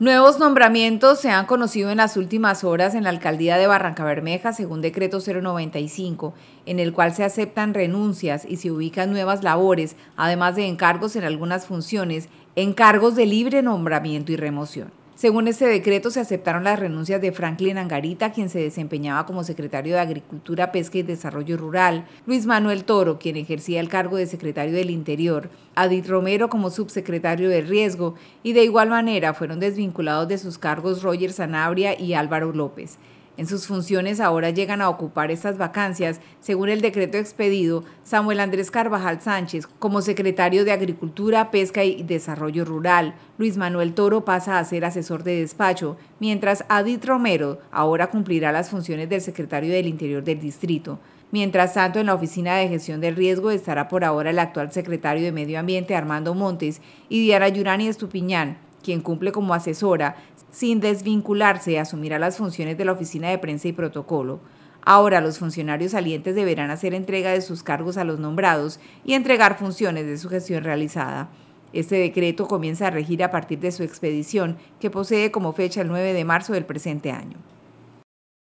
Nuevos nombramientos se han conocido en las últimas horas en la alcaldía de Barranca Bermeja, según decreto 095, en el cual se aceptan renuncias y se ubican nuevas labores, además de encargos en algunas funciones, encargos de libre nombramiento y remoción. Según este decreto, se aceptaron las renuncias de Franklin Angarita, quien se desempeñaba como secretario de Agricultura, Pesca y Desarrollo Rural, Luis Manuel Toro, quien ejercía el cargo de secretario del Interior, Adit Romero como subsecretario de Riesgo, y de igual manera fueron desvinculados de sus cargos Roger Sanabria y Álvaro López. En sus funciones ahora llegan a ocupar estas vacancias, según el decreto expedido, Samuel Andrés Carvajal Sánchez como secretario de Agricultura, Pesca y Desarrollo Rural. Luis Manuel Toro pasa a ser asesor de despacho, mientras Adit Romero ahora cumplirá las funciones del secretario del Interior del Distrito. Mientras tanto, en la Oficina de Gestión del Riesgo estará por ahora el actual secretario de Medio Ambiente, Armando Montes, y Diana Yurani Estupiñán, quien cumple como asesora, sin desvincularse, asumirá las funciones de la Oficina de Prensa y Protocolo. Ahora los funcionarios salientes deberán hacer entrega de sus cargos a los nombrados y entregar funciones de su gestión realizada. Este decreto comienza a regir a partir de su expedición, que posee como fecha el 9 de marzo del presente año.